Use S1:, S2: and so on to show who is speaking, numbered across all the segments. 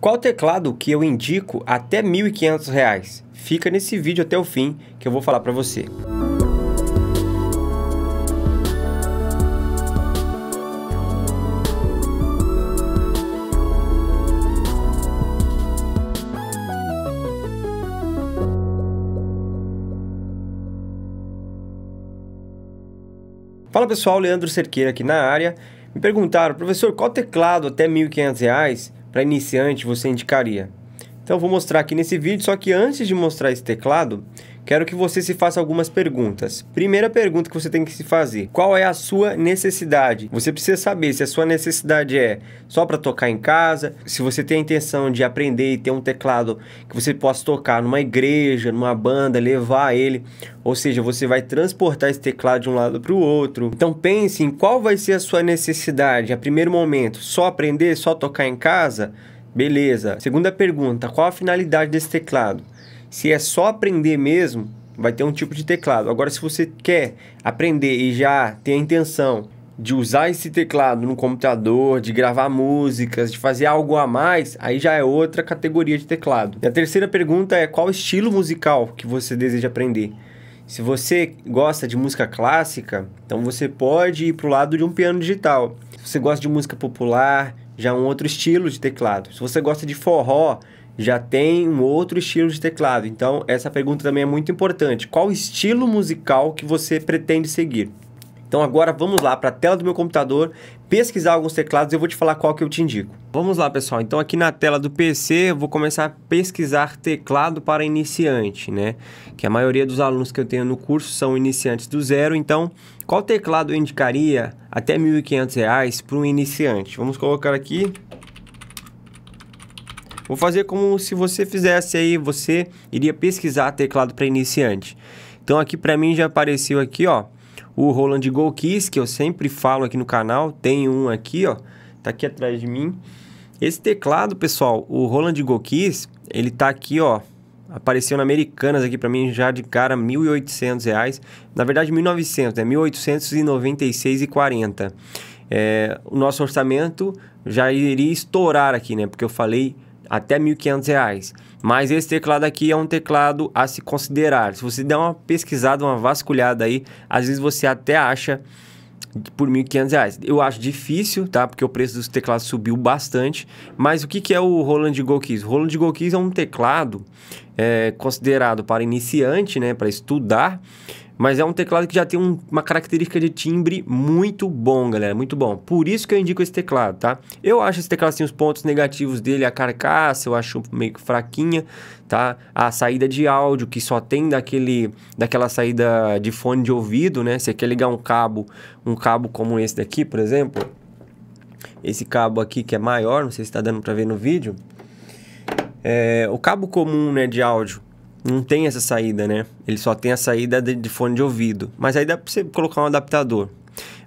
S1: Qual teclado que eu indico até R$ 1.500? Fica nesse vídeo até o fim que eu vou falar para você. Fala pessoal, Leandro Cerqueira aqui na área. Me perguntaram, professor, qual teclado até R$ 1.500? para iniciante você indicaria? Então vou mostrar aqui nesse vídeo, só que antes de mostrar esse teclado, quero que você se faça algumas perguntas. Primeira pergunta que você tem que se fazer: qual é a sua necessidade? Você precisa saber se a sua necessidade é só para tocar em casa, se você tem a intenção de aprender e ter um teclado que você possa tocar numa igreja, numa banda, levar ele, ou seja, você vai transportar esse teclado de um lado para o outro. Então pense em qual vai ser a sua necessidade a primeiro momento, só aprender, só tocar em casa? Beleza. Segunda pergunta: qual a finalidade desse teclado? Se é só aprender mesmo, vai ter um tipo de teclado. Agora, se você quer aprender e já tem a intenção de usar esse teclado no computador, de gravar músicas, de fazer algo a mais, aí já é outra categoria de teclado. E a terceira pergunta é qual estilo musical que você deseja aprender. Se você gosta de música clássica, então você pode ir para o lado de um piano digital. Se você gosta de música popular, já é um outro estilo de teclado. Se você gosta de forró, já tem um outro estilo de teclado. Então, essa pergunta também é muito importante. Qual estilo musical que você pretende seguir? Então agora vamos lá para a tela do meu computador, pesquisar alguns teclados e eu vou te falar qual que eu te indico. Vamos lá, pessoal. Então aqui na tela do PC, eu vou começar a pesquisar teclado para iniciante, né? Que a maioria dos alunos que eu tenho no curso são iniciantes do zero, então qual teclado eu indicaria até R$ 1.500 para um iniciante? Vamos colocar aqui Vou fazer como se você fizesse aí, você iria pesquisar teclado para iniciante. Então aqui para mim já apareceu aqui, ó, o Roland Golkiss, que eu sempre falo aqui no canal, tem um aqui, ó, tá aqui atrás de mim. Esse teclado, pessoal, o Roland Golkiss, ele tá aqui, ó, apareceu na Americanas aqui para mim já de cara R$ 1.800, reais. na verdade 1.900, é né? R$ 1.896,40. É, o nosso orçamento já iria estourar aqui, né? Porque eu falei até R$ 1.500. Mas esse teclado aqui é um teclado a se considerar. Se você der uma pesquisada, uma vasculhada aí, às vezes você até acha por R$ 1.500. Eu acho difícil, tá? Porque o preço dos teclados subiu bastante. Mas o que, é o Roland Golkeys? O Roland Golkeys é um teclado é, considerado para iniciante, né? Para estudar. Mas é um teclado que já tem um, uma característica de timbre muito bom, galera, muito bom. Por isso que eu indico esse teclado, tá? Eu acho esse teclado, assim, os pontos negativos dele, a carcaça, eu acho meio fraquinha, tá? A saída de áudio, que só tem daquele, daquela saída de fone de ouvido, né? Você quer ligar um cabo, um cabo como esse daqui, por exemplo. Esse cabo aqui que é maior, não sei se está dando para ver no vídeo. É, o cabo comum, né, de áudio não tem essa saída, né? Ele só tem a saída de, de fone de ouvido. Mas aí dá para você colocar um adaptador.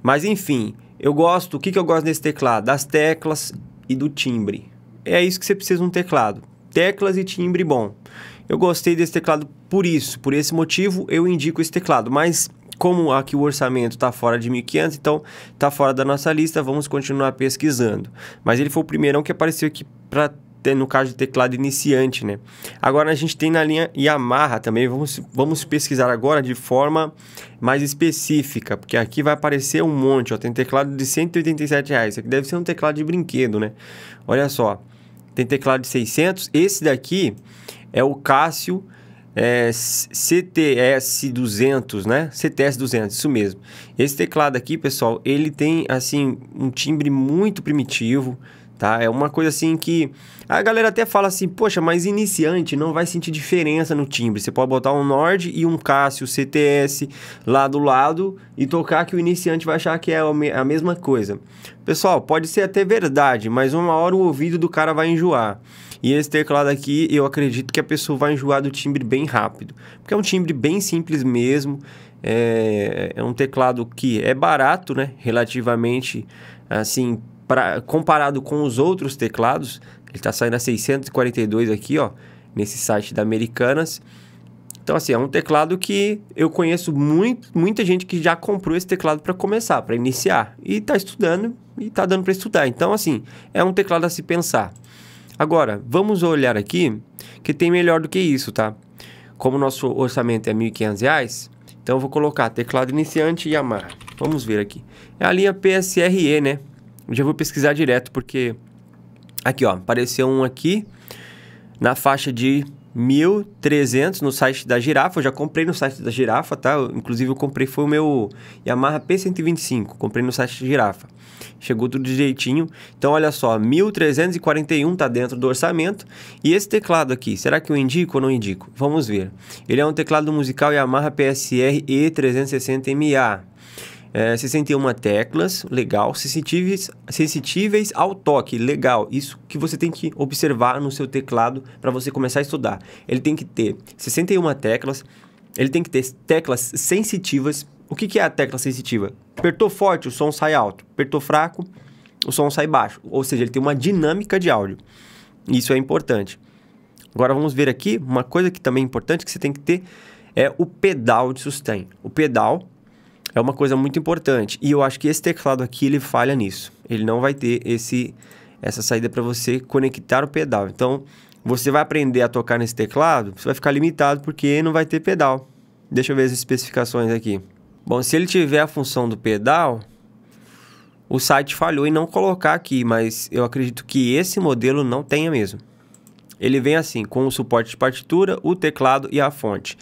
S1: Mas enfim, eu gosto. O que, que eu gosto desse teclado? Das teclas e do timbre. É isso que você precisa um teclado. Teclas e timbre bom. Eu gostei desse teclado por isso, por esse motivo eu indico esse teclado, mas como aqui o orçamento está fora de 1.500, então está fora da nossa lista, vamos continuar pesquisando. Mas ele foi o primeiro que apareceu aqui para no caso de teclado iniciante, né? Agora a gente tem na linha Yamaha também, vamos, vamos pesquisar agora de forma mais específica, porque aqui vai aparecer um monte, ó, tem teclado de 187 reais, isso aqui deve ser um teclado de brinquedo, né? Olha só, tem teclado de 600, esse daqui é o Cássio é, CTS 200, né? CTS 200, isso mesmo. Esse teclado aqui, pessoal, ele tem assim um timbre muito primitivo, tá? É uma coisa assim que a galera até fala assim, poxa, mas iniciante não vai sentir diferença no timbre. Você pode botar um Nord e um Cássio CTS lá do lado e tocar que o iniciante vai achar que é a mesma coisa. Pessoal, pode ser até verdade, mas uma hora o ouvido do cara vai enjoar. E esse teclado aqui, eu acredito que a pessoa vai enjoar do timbre bem rápido. Porque é um timbre bem simples mesmo. É, é um teclado que é barato, né? Relativamente, assim, pra, comparado com os outros teclados, ele está saindo a 642 aqui, ó, nesse site da Americanas. Então, assim, é um teclado que eu conheço muito, muita gente que já comprou esse teclado para começar, para iniciar. E está estudando e está dando para estudar. Então, assim, é um teclado a se pensar. Agora, vamos olhar aqui que tem melhor do que isso, tá? Como nosso orçamento é R$ 1.500, então eu vou colocar teclado iniciante Yamaha. Vamos ver aqui. É a linha PSRE, né? Já vou pesquisar direto, porque. Aqui, ó. Apareceu um aqui na faixa de 1.300 no site da Girafa. Eu já comprei no site da Girafa, tá? Eu, inclusive, eu comprei, foi o meu Yamaha P125. Comprei no site da Girafa. Chegou tudo direitinho. Então, olha só, 1.341 tá dentro do orçamento. E esse teclado aqui, será que eu indico ou não indico? Vamos ver. Ele é um teclado musical Yamaha PSR E360MA. É, 61 teclas, legal. Sensitíveis, sensitíveis ao toque, legal. Isso que você tem que observar no seu teclado para você começar a estudar. Ele tem que ter 61 teclas, ele tem que ter teclas sensitivas. O que, que é a tecla sensitiva? Apertou forte, o som sai alto. Apertou fraco, o som sai baixo. Ou seja, ele tem uma dinâmica de áudio. Isso é importante. Agora vamos ver aqui uma coisa que também é importante que você tem que ter é o pedal de sustain. O pedal é uma coisa muito importante. E eu acho que esse teclado aqui ele falha nisso. Ele não vai ter esse essa saída para você conectar o pedal. Então, você vai aprender a tocar nesse teclado, você vai ficar limitado porque não vai ter pedal. Deixa eu ver as especificações aqui. Bom, se ele tiver a função do pedal, o site falhou em não colocar aqui, mas eu acredito que esse modelo não tenha mesmo. Ele vem assim, com o suporte de partitura, o teclado e a fonte.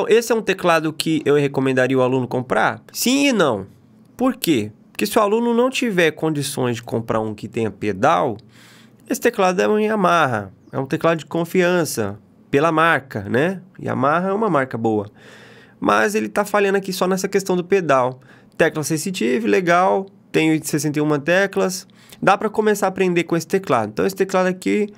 S1: Então, esse é um teclado que eu recomendaria o aluno comprar? Sim e não. Por quê? Porque se o aluno não tiver condições de comprar um que tenha pedal, esse teclado é um Yamaha, é um teclado de confiança pela marca, né? Yamaha é uma marca boa. Mas ele está falhando aqui só nessa questão do pedal. Tecla sensitive, legal, tem 61 teclas. Dá para começar a aprender com esse teclado. Então esse teclado aqui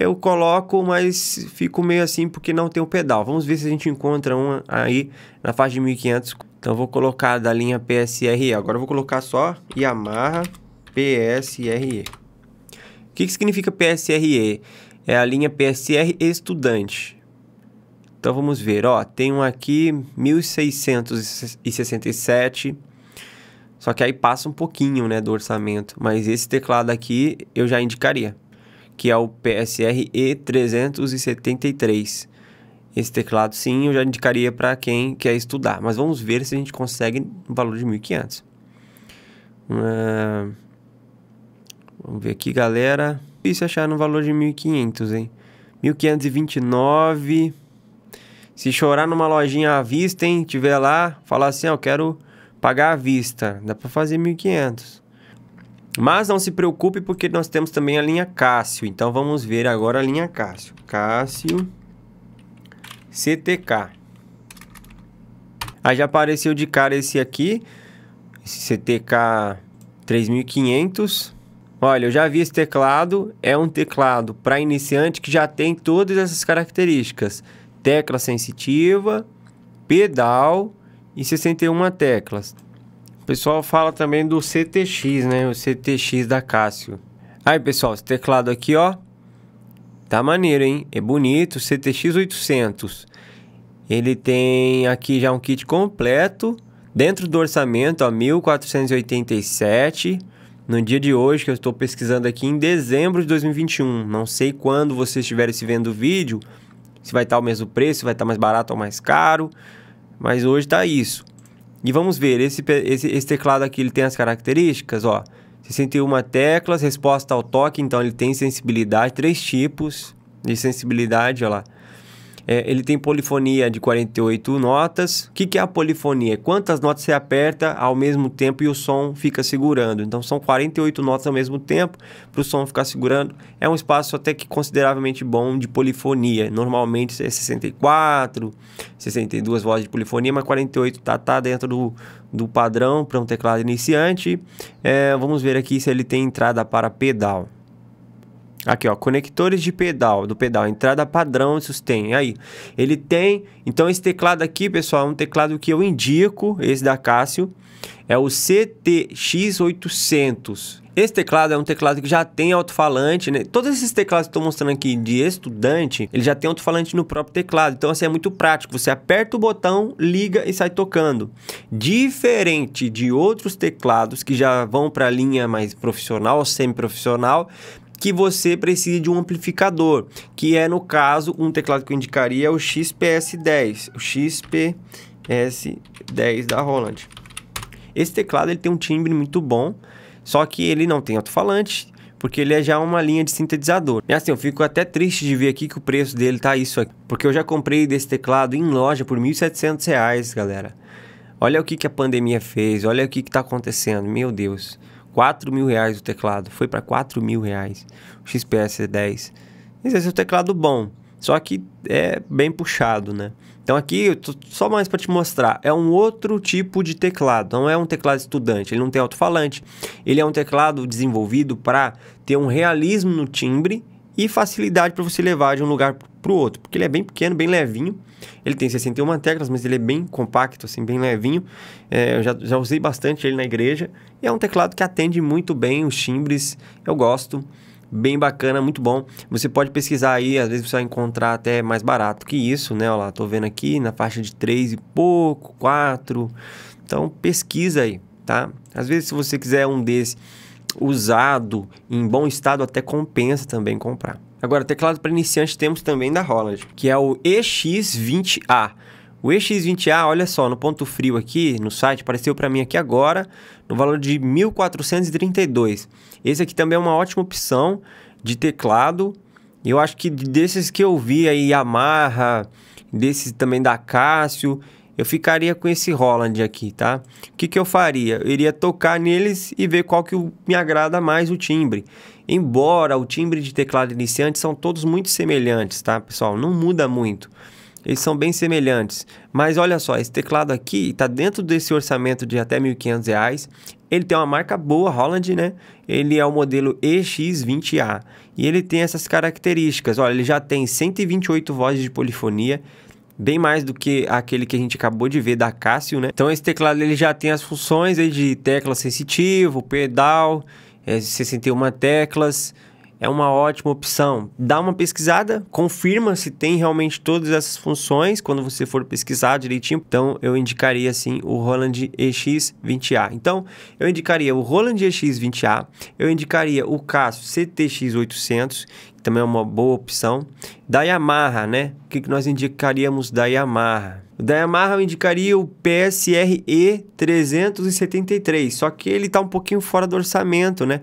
S1: eu coloco, mas fico meio assim porque não tem o pedal. Vamos ver se a gente encontra um aí na faixa de 1500. Então vou colocar da linha PSRE. Agora vou colocar só Yamaha PSRE. O que, que significa PSRE? É a linha PSR estudante. Então vamos ver, ó, tem um aqui 1667. Só que aí passa um pouquinho, né, do orçamento, mas esse teclado aqui eu já indicaria que é o PSR E373. Esse teclado, sim, eu já indicaria para quem quer estudar, mas vamos ver se a gente consegue um valor de 1.500. Uh, ah, vamos ver aqui, galera. Difícil achar no valor de 1.500, hein? 1.529. Se chorar numa lojinha à vista, hein? Tiver lá, falar assim, ó, ah, quero pagar à vista. Dá para fazer 1.500. Mas não se preocupe porque nós temos também a linha Cássio. Então vamos ver agora a linha Cássio. Cássio CTK. Aí ah, já apareceu de cara esse aqui, esse CTK 3500. Olha, eu já vi esse teclado, é um teclado para iniciante que já tem todas essas características. Tecla sensitiva, pedal e 61 teclas pessoal fala também do CTX, né? O CTX da Cássio. Aí, pessoal, esse teclado aqui, ó. Tá maneiro, hein? É bonito, CTX 800. Ele tem aqui já um kit completo, dentro do orçamento, a 1487. No dia de hoje, que eu estou pesquisando aqui em dezembro de 2021. Não sei quando vocês estiverem se vendo o vídeo, se vai estar o mesmo preço, se vai estar mais barato ou mais caro, mas hoje tá isso. E vamos ver, esse, esse, esse teclado aqui ele tem as características, ó. 61 teclas, resposta ao toque, então ele tem sensibilidade, três tipos de sensibilidade, ó lá. É, ele tem polifonia de 48 notas. O que, que é a polifonia? Quantas notas você aperta ao mesmo tempo e o som fica segurando. Então são 48 notas ao mesmo tempo para o som ficar segurando. É um espaço até que consideravelmente bom de polifonia. Normalmente é 64, 62 vozes de polifonia, mas 48 tá, tá dentro do, do padrão para um teclado iniciante. É, vamos ver aqui se ele tem entrada para pedal. Aqui, ó, conectores de pedal, do pedal, entrada padrão e sustém. Aí, ele tem, então esse teclado aqui, pessoal, é um teclado que eu indico, esse da Cássio, é o CTX800. Esse teclado é um teclado que já tem alto-falante, né? Todos esses teclados que estou mostrando aqui de estudante, ele já tem alto-falante no próprio teclado. Então, assim, é muito prático. Você aperta o botão, liga e sai tocando. Diferente de outros teclados que já vão para a linha mais profissional, semi-profissional, que você precisa de um amplificador, que é no caso um teclado que eu indicaria é o XPS10, o XPS10 da Roland. Esse teclado ele tem um timbre muito bom, só que ele não tem alto-falante, porque ele é já uma linha de sintetizador. E assim, eu fico até triste de ver aqui que o preço dele tá isso aqui, porque eu já comprei desse teclado em loja por R$ 1.700, galera. Olha o que, que a pandemia fez, olha o que tá acontecendo, meu Deus. 4 mil reais o teclado, foi para 4 mil reais o XPS 10. Esse é um teclado bom, só que é bem puxado, né? Então aqui, eu tô só mais para te mostrar, é um outro tipo de teclado, não é um teclado estudante, ele não tem alto-falante, ele é um teclado desenvolvido para ter um realismo no timbre e facilidade para você levar de um lugar para o outro, porque ele é bem pequeno, bem levinho. Ele tem 61 teclas, mas ele é bem compacto, assim, bem levinho. É, eu já, já usei bastante ele na igreja. E é um teclado que atende muito bem os timbres, eu gosto. Bem bacana, muito bom. Você pode pesquisar aí, às vezes você vai encontrar até mais barato que isso, né? Olha lá, tô vendo aqui na faixa de 3 e pouco, 4. Então pesquisa aí, tá? Às vezes se você quiser um desse usado, em bom estado, até compensa também comprar. Agora, teclado para iniciante temos também da Holland, que é o EX20A. O EX20A, olha só, no ponto frio aqui, no site, apareceu para mim aqui agora, no valor de 1432. Esse aqui também é uma ótima opção de teclado. Eu acho que desses que eu vi aí, Yamaha, desses também da Casio, eu ficaria com esse Holland aqui, tá? O que, que eu faria? Eu iria tocar neles e ver qual que me agrada mais o timbre. Embora o timbre de teclado iniciante são todos muito semelhantes, tá, pessoal? Não muda muito. Eles são bem semelhantes. Mas olha só, esse teclado aqui está dentro desse orçamento de até R$ 1.500. Ele tem uma marca boa, Holland, né? Ele é o modelo EX20A. E ele tem essas características. Olha, ele já tem 128 vozes de polifonia, bem mais do que aquele que a gente acabou de ver da Casio, né? Então esse teclado ele já tem as funções aí de tecla sensitivo, pedal, é, 61 teclas, é uma ótima opção. Dá uma pesquisada, confirma se tem realmente todas essas funções quando você for pesquisar direitinho. Então, eu indicaria assim o Roland EX20A. Então, eu indicaria o Roland EX20A, eu indicaria o Casio CTX800, que também é uma boa opção. Da Yamaha, né? O que nós indicaríamos da Yamaha? Da Yamaha eu indicaria o PSRE 373 só que ele está um pouquinho fora do orçamento, né?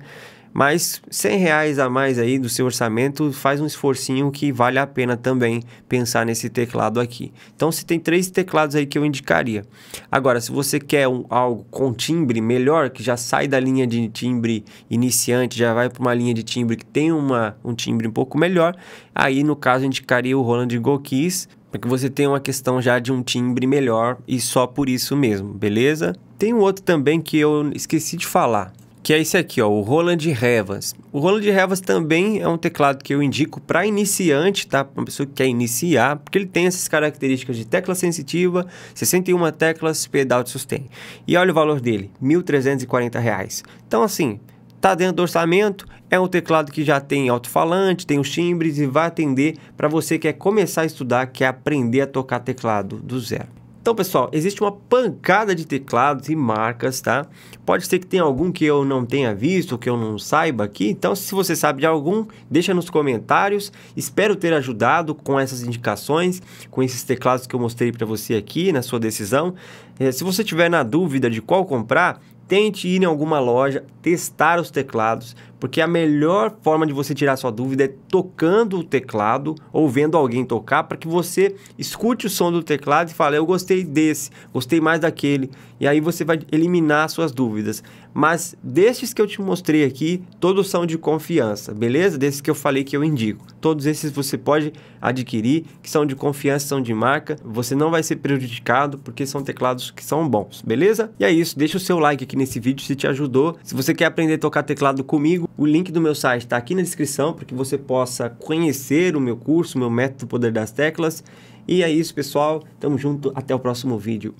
S1: Mas 100 reais a mais aí do seu orçamento faz um esforcinho que vale a pena também pensar nesse teclado aqui. Então, se tem três teclados aí que eu indicaria. Agora, se você quer um, algo com timbre melhor, que já sai da linha de timbre iniciante, já vai para uma linha de timbre que tem uma, um timbre um pouco melhor, aí no caso eu indicaria o Roland Gokis, para que você tenha uma questão já de um timbre melhor e só por isso mesmo, beleza? Tem um outro também que eu esqueci de falar, que é esse aqui, ó, o Roland Revas. O Roland Revas também é um teclado que eu indico para iniciante, tá? Para uma pessoa que quer iniciar, porque ele tem essas características de tecla sensitiva, 61 teclas, pedal de sustain. E olha o valor dele, R$ 1.340. Então assim, tá dentro do orçamento, é um teclado que já tem alto-falante, tem os timbres e vai atender para você que quer começar a estudar, quer aprender a tocar teclado do zero. Então, pessoal, existe uma pancada de teclados e marcas, tá? Pode ser que tenha algum que eu não tenha visto, que eu não saiba aqui. Então, se você sabe de algum, deixa nos comentários. Espero ter ajudado com essas indicações, com esses teclados que eu mostrei para você aqui na sua decisão. Eh, se você tiver na dúvida de qual comprar, Tente ir em alguma loja, testar os teclados, porque a melhor forma de você tirar sua dúvida é tocando o teclado ou vendo alguém tocar para que você escute o som do teclado e fale: Eu gostei desse, gostei mais daquele. E aí você vai eliminar suas dúvidas. Mas destes que eu te mostrei aqui, todos são de confiança, beleza? Desses que eu falei que eu indico. Todos esses você pode adquirir, que são de confiança, são de marca. Você não vai ser prejudicado porque são teclados que são bons, beleza? E é isso, deixa o seu like aqui nesse vídeo se te ajudou. Se você quer aprender a tocar teclado comigo, o link do meu site está aqui na descrição para que você possa conhecer o meu curso, o meu método Poder das Teclas. E é isso, pessoal. Tamo junto, até o próximo vídeo.